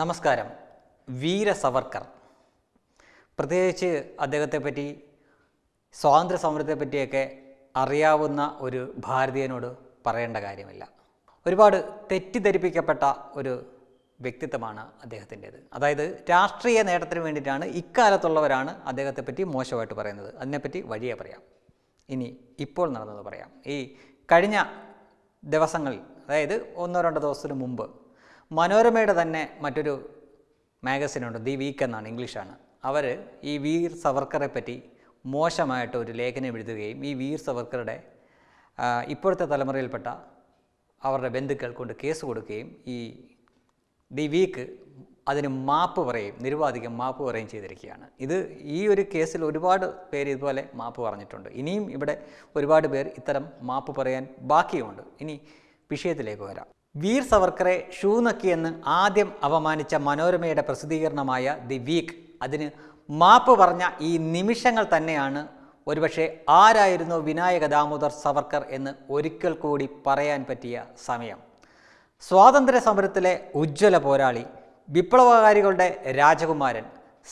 നമസ്കാരം വീര സവർക്കർ പ്രത്യേകിച്ച് അദ്ദേഹത്തെപ്പറ്റി സ്വാതന്ത്ര്യ പറ്റിയൊക്കെ അറിയാവുന്ന ഒരു ഭാരതീയനോട് പറയേണ്ട കാര്യമില്ല ഒരുപാട് തെറ്റിദ്ധരിപ്പിക്കപ്പെട്ട ഒരു വ്യക്തിത്വമാണ് അദ്ദേഹത്തിൻ്റേത് അതായത് രാഷ്ട്രീയ നേട്ടത്തിന് വേണ്ടിയിട്ടാണ് ഇക്കാലത്തുള്ളവരാണ് അദ്ദേഹത്തെപ്പറ്റി മോശമായിട്ട് പറയുന്നത് അതിനെപ്പറ്റി വഴിയേ പറയാം ഇനി ഇപ്പോൾ നടന്നത് പറയാം ഈ കഴിഞ്ഞ ദിവസങ്ങളിൽ അതായത് ഒന്നോ രണ്ടോ ദിവസത്തിന് മുമ്പ് മനോരമയുടെ തന്നെ മറ്റൊരു മാഗസിനുണ്ട് ദി വീക്ക് എന്നാണ് ഇംഗ്ലീഷാണ് അവർ ഈ വീർ സവർക്കറെ പറ്റി മോശമായിട്ട് ഒരു ലേഖനം എഴുതുകയും ഈ വീർ സവർക്കറുടെ ഇപ്പോഴത്തെ തലമുറയിൽപ്പെട്ട അവരുടെ ബന്ധുക്കൾ കൊണ്ട് കേസ് കൊടുക്കുകയും ഈ ദി വീക്ക് അതിന് മാപ്പ് പറയും നിരുപാധികം മാപ്പ് പറയുകയും ചെയ്തിരിക്കുകയാണ് ഇത് ഈ ഒരു കേസിൽ ഒരുപാട് പേര് ഇതുപോലെ മാപ്പ് പറഞ്ഞിട്ടുണ്ട് ഇനിയും ഇവിടെ ഒരുപാട് പേർ ഇത്തരം മാപ്പ് പറയാൻ ബാക്കിയുമുണ്ട് ഇനി വിഷയത്തിലേക്ക് വരാം വീർ സവർക്കറെ ഷൂ നക്കിയെന്ന് ആദ്യം അപമാനിച്ച മനോരമയുടെ പ്രസിദ്ധീകരണമായ ദി വീക്ക് അതിന് മാപ്പ് പറഞ്ഞ ഈ നിമിഷങ്ങൾ തന്നെയാണ് ഒരുപക്ഷെ ആരായിരുന്നു വിനായക ദാമോദർ സവർക്കർ എന്ന് ഒരിക്കൽ കൂടി പറയാൻ പറ്റിയ സമയം സ്വാതന്ത്ര്യ സമരത്തിലെ ഉജ്ജ്വല പോരാളി വിപ്ലവകാരികളുടെ രാജകുമാരൻ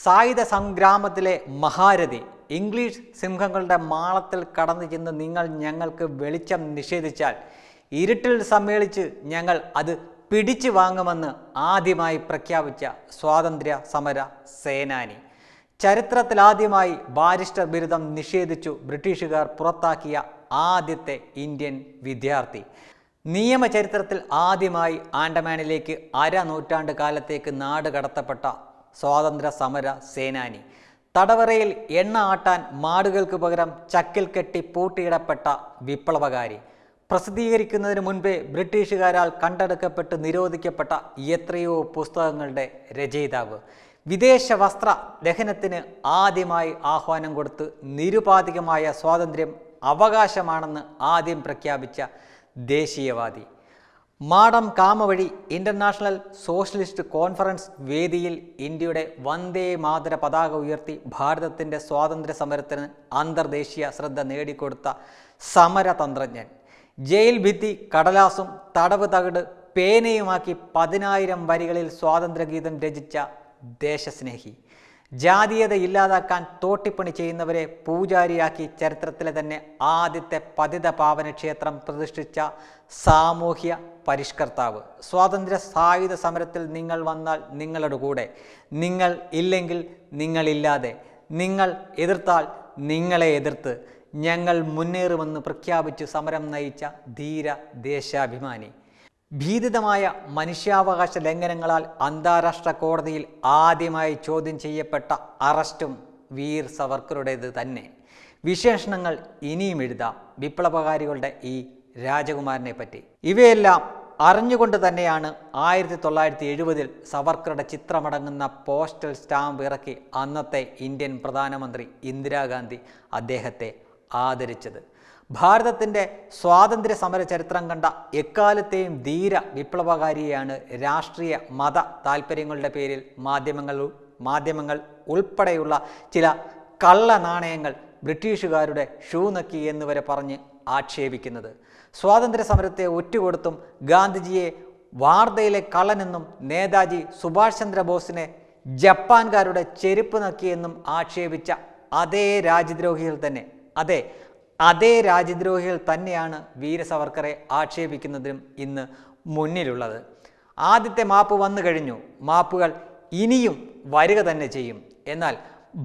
സായുധ സംഗ്രാമത്തിലെ മഹാരഥി ഇംഗ്ലീഷ് സിംഹങ്ങളുടെ മാളത്തിൽ കടന്നു ചെന്ന് നിങ്ങൾ ഞങ്ങൾക്ക് വെളിച്ചം നിഷേധിച്ചാൽ ഇരുട്ടിൽ സമ്മേളിച്ച് ഞങ്ങൾ അത് പിടിച്ചു വാങ്ങുമെന്ന് ആദ്യമായി പ്രഖ്യാപിച്ച സ്വാതന്ത്ര്യ സമര സേനാനി ചരിത്രത്തിലാദ്യമായി ബാരിസ്റ്റർ ബിരുദം നിഷേധിച്ചു ബ്രിട്ടീഷുകാർ പുറത്താക്കിയ ആദ്യത്തെ ഇന്ത്യൻ വിദ്യാർത്ഥി നിയമചരിത്രത്തിൽ ആദ്യമായി ആൻഡമാനിലേക്ക് അര നൂറ്റാണ്ട് കാലത്തേക്ക് നാട് കടത്തപ്പെട്ട സ്വാതന്ത്ര്യ സമര സേനാനി തടവറയിൽ എണ്ണ ആട്ടാൻ മാടുകൾക്ക് പകരം ചക്കിൽ കെട്ടി പൂട്ടിയിടപ്പെട്ട വിപ്ലവകാരി പ്രസിദ്ധീകരിക്കുന്നതിന് മുൻപേ ബ്രിട്ടീഷുകാരാൽ കണ്ടെടുക്കപ്പെട്ട് നിരോധിക്കപ്പെട്ട എത്രയോ പുസ്തകങ്ങളുടെ രചയിതാവ് വിദേശ വസ്ത്ര ദഹനത്തിന് ആദ്യമായി ആഹ്വാനം കൊടുത്ത് നിരുപാധികമായ സ്വാതന്ത്ര്യം അവകാശമാണെന്ന് ആദ്യം പ്രഖ്യാപിച്ച ദേശീയവാദി മാടം കാമവഴി ഇൻ്റർനാഷണൽ സോഷ്യലിസ്റ്റ് കോൺഫറൻസ് വേദിയിൽ ഇന്ത്യയുടെ വന്ദേ മാതര പതാക ഉയർത്തി ഭാരതത്തിൻ്റെ സ്വാതന്ത്ര്യ സമരത്തിന് അന്തർദേശീയ ശ്രദ്ധ നേടിക്കൊടുത്ത സമരതന്ത്രജ്ഞൻ ജയിൽ ഭിത്തി കടലാസും തടവ് തകട് പേനയുമാക്കി പതിനായിരം വരികളിൽ സ്വാതന്ത്ര്യഗീതം രചിച്ച ദേശസ്നേഹി ജാതീയത ഇല്ലാതാക്കാൻ തോട്ടിപ്പണി ചെയ്യുന്നവരെ പൂജാരിയാക്കി ചരിത്രത്തിലെ തന്നെ ആദ്യത്തെ പതിത പാവന ക്ഷേത്രം പ്രതിഷ്ഠിച്ച സാമൂഹ്യ പരിഷ്കർത്താവ് സ്വാതന്ത്ര്യ സായുധ സമരത്തിൽ നിങ്ങൾ വന്നാൽ നിങ്ങളുടെ കൂടെ നിങ്ങൾ ഇല്ലെങ്കിൽ നിങ്ങളില്ലാതെ നിങ്ങൾ എതിർത്താൽ നിങ്ങളെ എതിർത്ത് ഞങ്ങൾ മുന്നേറുമെന്ന് പ്രഖ്യാപിച്ച് സമരം നയിച്ച ധീര ദേശാഭിമാനി ഭീതിതമായ മനുഷ്യാവകാശ ലംഘനങ്ങളാൽ അന്താരാഷ്ട്ര കോടതിയിൽ ആദ്യമായി ചോദ്യം ചെയ്യപ്പെട്ട അറസ്റ്റും വീർ സവർക്കറുടേത് തന്നെ വിശേഷണങ്ങൾ ഇനിയും എഴുതാം വിപ്ലവകാരികളുടെ ഈ രാജകുമാരനെ പറ്റി ഇവയെല്ലാം അറിഞ്ഞുകൊണ്ട് തന്നെയാണ് ആയിരത്തി തൊള്ളായിരത്തി എഴുപതിൽ സവർക്കറുടെ ചിത്രമടങ്ങുന്ന പോസ്റ്റൽ സ്റ്റാമ്പ് ഇറക്കി അന്നത്തെ ഇന്ത്യൻ പ്രധാനമന്ത്രി ഇന്ദിരാഗാന്ധി അദ്ദേഹത്തെ ആദരിച്ചത് ഭാരതത്തിൻ്റെ സ്വാതന്ത്ര്യ സമര ചരിത്രം കണ്ട എക്കാലത്തെയും ധീര വിപ്ലവകാരിയെയാണ് രാഷ്ട്രീയ മത താല്പര്യങ്ങളുടെ പേരിൽ മാധ്യമങ്ങൾ മാധ്യമങ്ങൾ ഉൾപ്പെടെയുള്ള ചില കള്ള നാണയങ്ങൾ ബ്രിട്ടീഷുകാരുടെ ഷൂ നക്കി എന്നുവരെ പറഞ്ഞ് ആക്ഷേപിക്കുന്നത് സ്വാതന്ത്ര്യ സമരത്തെ ഒറ്റുകൊടുത്തും ഗാന്ധിജിയെ വാർധയിലെ കള്ളനെന്നും നേതാജി സുഭാഷ് ചന്ദ്രബോസിനെ ജപ്പാൻകാരുടെ ചെരുപ്പ് നക്കിയെന്നും ആക്ഷേപിച്ച അതേ രാജ്യദ്രോഹികൾ തന്നെ അതെ അതേ രാജ്യദ്രോഹികൾ തന്നെയാണ് വീരസവർക്കറെ ആക്ഷേപിക്കുന്നതിനും ഇന്ന് മുന്നിലുള്ളത് ആദ്യത്തെ മാപ്പ് വന്നു കഴിഞ്ഞു മാപ്പുകൾ ഇനിയും വരിക തന്നെ ചെയ്യും എന്നാൽ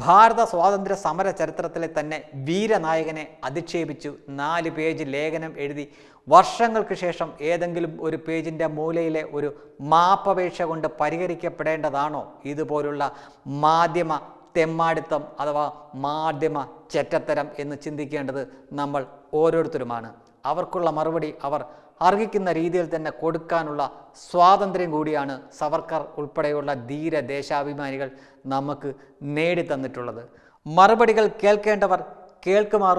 ഭാരത സ്വാതന്ത്ര്യ സമര ചരിത്രത്തിലെ തന്നെ വീരനായകനെ അധിക്ഷേപിച്ചു നാല് പേജ് ലേഖനം എഴുതി വർഷങ്ങൾക്ക് ശേഷം ഏതെങ്കിലും ഒരു പേജിൻ്റെ മൂലയിലെ ഒരു മാപ്പപേക്ഷ കൊണ്ട് പരിഹരിക്കപ്പെടേണ്ടതാണോ ഇതുപോലുള്ള മാധ്യമ തെമ്മാടിത്തം അഥവാ മാധ്യമ ചെറ്റത്തരം എന്ന് ചിന്തിക്കേണ്ടത് നമ്മൾ ഓരോരുത്തരുമാണ് അവർക്കുള്ള മറുപടി അവർ അർഹിക്കുന്ന രീതിയിൽ തന്നെ കൊടുക്കാനുള്ള സ്വാതന്ത്ര്യം കൂടിയാണ് സവർക്കർ ഉൾപ്പെടെയുള്ള ധീര ദേശാഭിമാനികൾ നമുക്ക് നേടിത്തന്നിട്ടുള്ളത് മറുപടികൾ കേൾക്കേണ്ടവർ കേൾക്കുമാർ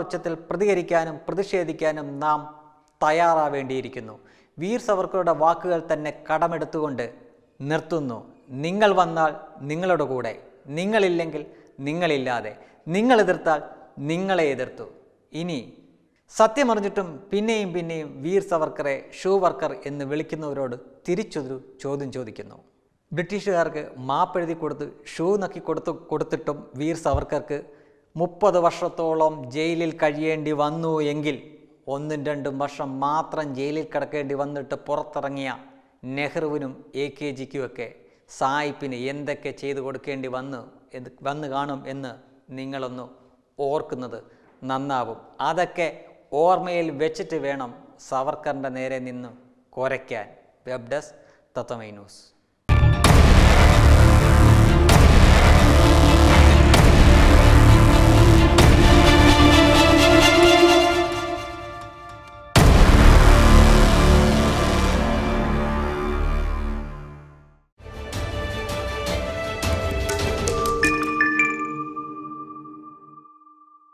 പ്രതികരിക്കാനും പ്രതിഷേധിക്കാനും നാം തയ്യാറാവേണ്ടിയിരിക്കുന്നു വീർ സവർക്കറുടെ വാക്കുകൾ തന്നെ കടമെടുത്തുകൊണ്ട് നിർത്തുന്നു നിങ്ങൾ വന്നാൽ നിങ്ങളുടെ കൂടെ നിങ്ങളില്ലെങ്കിൽ നിങ്ങളില്ലാതെ നിങ്ങൾ എതിർത്താൽ നിങ്ങളെ എതിർത്തു ഇനി സത്യമറിഞ്ഞിട്ടും പിന്നെയും പിന്നെയും വീർ സവർക്കറെ ഷൂ വർക്കർ എന്ന് വിളിക്കുന്നവരോട് തിരിച്ചൊരു ചോദ്യം ചോദിക്കുന്നു ബ്രിട്ടീഷുകാർക്ക് മാപ്പെഴുതി കൊടുത്ത് ഷൂ നക്കി കൊടുത്ത് കൊടുത്തിട്ടും വീർ സവർക്കർക്ക് മുപ്പത് വർഷത്തോളം ജയിലിൽ കഴിയേണ്ടി വന്നു എങ്കിൽ ഒന്നും രണ്ടും വർഷം മാത്രം ജയിലിൽ കിടക്കേണ്ടി വന്നിട്ട് പുറത്തിറങ്ങിയ നെഹ്റുവിനും എ കെ ജിക്കുമൊക്കെ സായിപ്പിന് എന്തൊക്കെ ചെയ്തു കൊടുക്കേണ്ടി വന്നു എന്ത് വന്നു കാണും എന്ന് നിങ്ങളൊന്ന് ഓർക്കുന്നത് നന്നാവും അതൊക്കെ ഓർമ്മയിൽ വെച്ചിട്ട് വേണം സവർക്കറിൻ്റെ നേരെ നിന്ന് കുരയ്ക്കാൻ വെബ് ഡെസ്ക് തത്തമൈ ന്യൂസ്